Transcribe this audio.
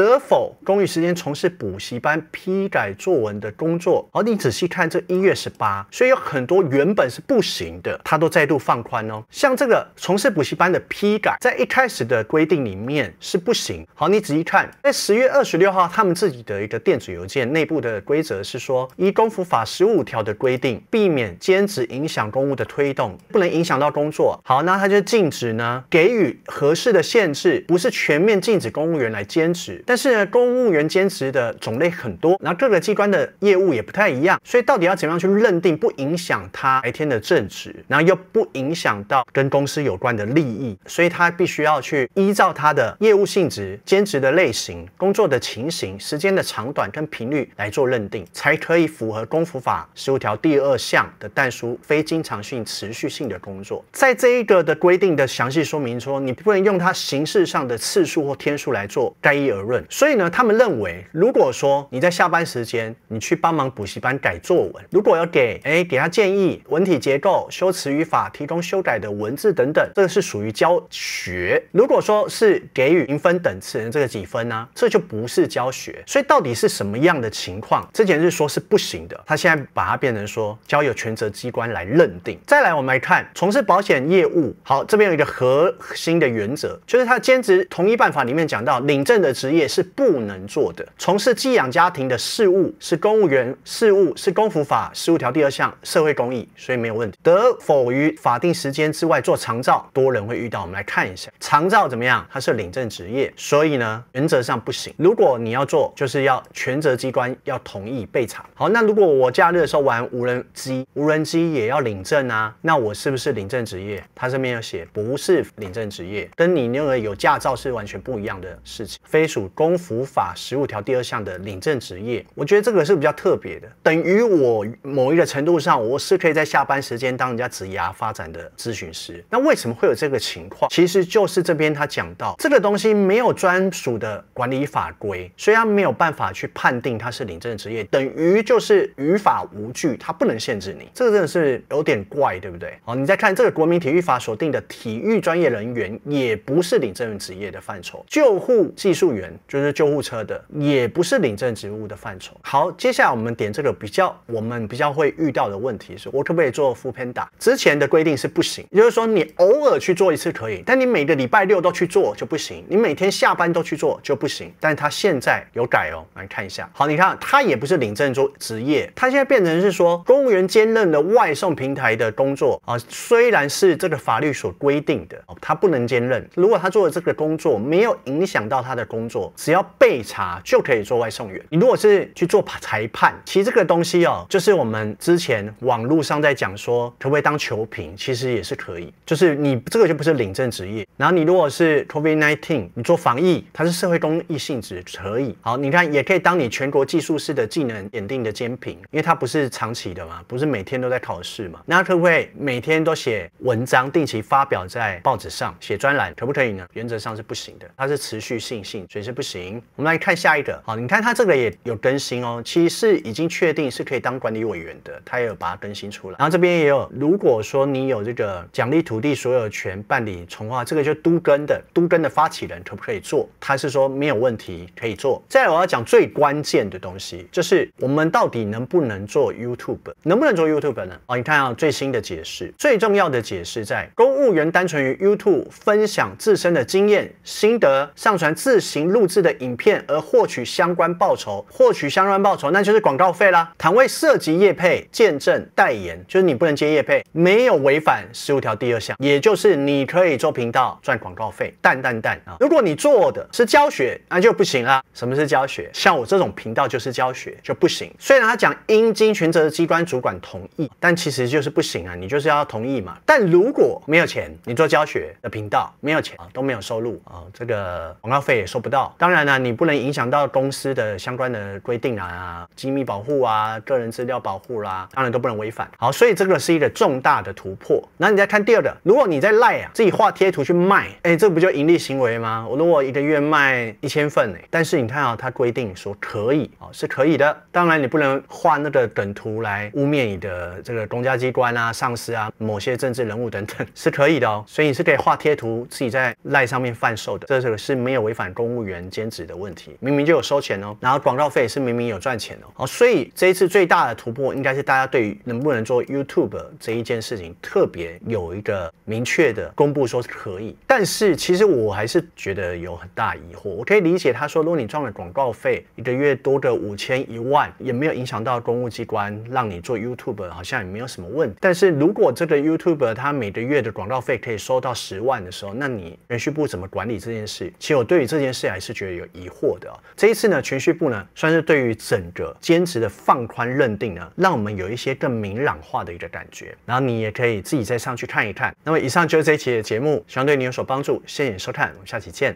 得否公余时间从事补习班批改作文的工作？好，你仔细看这一月十八，所以有很多原本是不行的，它都再度放宽哦。像这个从事补习班的批改，在一开始的规定里面是不行。好，你仔细看，在十月二十六号，他们自己的一个电子邮件内部的规则是说，依公法十五条的规定，避免兼职影响公务的推动，不能影响到工作。好，那它就禁止呢，给予合适的限制，不是全面禁止公务员来兼职。但是公务员兼职的种类很多，然后各个机关的业务也不太一样，所以到底要怎么样去认定，不影响他白天的正职，然后又不影响到跟公司有关的利益，所以他必须要去依照他的业务性质、兼职的类型、工作的情形、时间的长短跟频率来做认定，才可以符合《公务法》十五条第二项的但书非经常性、持续性的工作，在这一个的规定的详细说明说，你不能用它形式上的次数或天数来做概一而论。所以呢，他们认为，如果说你在下班时间，你去帮忙补习班改作文，如果要给，哎，给他建议文体结构、修辞语法、提供修改的文字等等，这个是属于教学。如果说是给予评分等次，这个几分呢？这就不是教学。所以到底是什么样的情况？之前是说是不行的，他现在把它变成说交由权责机关来认定。再来，我们来看从事保险业务。好，这边有一个核心的原则，就是他兼职同一办法里面讲到领证的职业。也是不能做的。从事寄养家庭的事务是公务员事务，是公服法十五条第二项社会公益，所以没有问题。得否于法定时间之外做长照？多人会遇到，我们来看一下长照怎么样？它是领证职业，所以呢，原则上不行。如果你要做，就是要全责机关要同意备查。好，那如果我假日的时候玩无人机，无人机也要领证啊？那我是不是领证职业？它这边要写不是领证职业，跟你那个有驾照是完全不一样的事情。飞鼠。《公法》十五条第二项的领证职业，我觉得这个是比较特别的，等于我某一个程度上，我是可以在下班时间当人家职涯发展的咨询师。那为什么会有这个情况？其实就是这边他讲到这个东西没有专属的管理法规，所以他没有办法去判定他是领证职业，等于就是于法无据，他不能限制你。这个真的是有点怪，对不对？好，你再看这个《国民体育法》所定的体育专业人员，也不是领证职业的范畴，救护技术员。就是救护车的，也不是领证职务的范畴。好，接下来我们点这个比较，我们比较会遇到的问题是，我可不可以做副 d a 之前的规定是不行，也就是说你偶尔去做一次可以，但你每个礼拜六都去做就不行，你每天下班都去做就不行。但他现在有改哦，来看一下。好，你看他也不是领证做职业，他现在变成是说公务员兼任的外送平台的工作啊，虽然是这个法律所规定的哦，他不能兼任。如果他做了这个工作没有影响到他的工作。只要被查就可以做外送员。你如果是去做裁判，其实这个东西哦，就是我们之前网络上在讲说，可不可以当球评，其实也是可以。就是你这个就不是领证职业。然后你如果是 COVID-19，你做防疫，它是社会公益性质，可以。好，你看也可以当你全国技术式的技能检定的监评，因为它不是长期的嘛，不是每天都在考试嘛。那可不可以每天都写文章，定期发表在报纸上写专栏，可不可以呢？原则上是不行的，它是持续性性，所以是。不行，我们来看下一个。好，你看他这个也有更新哦，其实是已经确定是可以当管理委员的，他也有把它更新出来。然后这边也有，如果说你有这个奖励土地所有权办理重划，这个就都根的，都根的发起人可不可以做？他是说没有问题，可以做。再来我要讲最关键的东西，就是我们到底能不能做 YouTube，能不能做 YouTube 呢？哦，你看啊，最新的解释，最重要的解释在公务员单纯于 YouTube 分享自身的经验心得，上传自行录。制的影片而获取相关报酬，获取相关报酬，那就是广告费啦。摊未涉及业配、见证、代言，就是你不能接业配，没有违反十五条第二项，也就是你可以做频道赚广告费，但但但啊！如果你做的是教学，那就不行啦。什么是教学？像我这种频道就是教学，就不行。虽然他讲应经权责机关主管同意，但其实就是不行啊，你就是要同意嘛。但如果没有钱，你做教学的频道没有钱啊，都没有收入啊，这个广告费也收不到。当然啦，你不能影响到公司的相关的规定啊，机密保护啊，个人资料保护啦，当然都不能违反。好，所以这个是一个重大的突破。那你再看第二个，如果你在赖啊，自己画贴图去卖，哎，这不就盈利行为吗？我如果一个月卖一千份，哎，但是你看啊，它规定说可以啊，是可以的。当然你不能画那个等图来污蔑你的这个公家机关啊、上司啊、某些政治人物等等，是可以的哦。所以你是可以画贴图自己在赖上面贩售的，这个是没有违反公务员。兼职的问题，明明就有收钱哦，然后广告费是明明有赚钱哦，哦，所以这一次最大的突破应该是大家对于能不能做 YouTube 这一件事情特别有一个明确的公布，说是可以。但是其实我还是觉得有很大疑惑。我可以理解他说，如果你赚了广告费，一个月多个五千一万，也没有影响到公务机关让你做 YouTube，好像也没有什么问题。但是如果这个 YouTube 他每个月的广告费可以收到十万的时候，那你人事部怎么管理这件事？其实我对于这件事还是。是觉得有疑惑的。这一次呢，情绪部呢算是对于整个兼职的放宽认定呢，让我们有一些更明朗化的一个感觉。然后你也可以自己再上去看一看。那么以上就是这一期的节目，希望对你有所帮助。谢谢收看，我们下期见。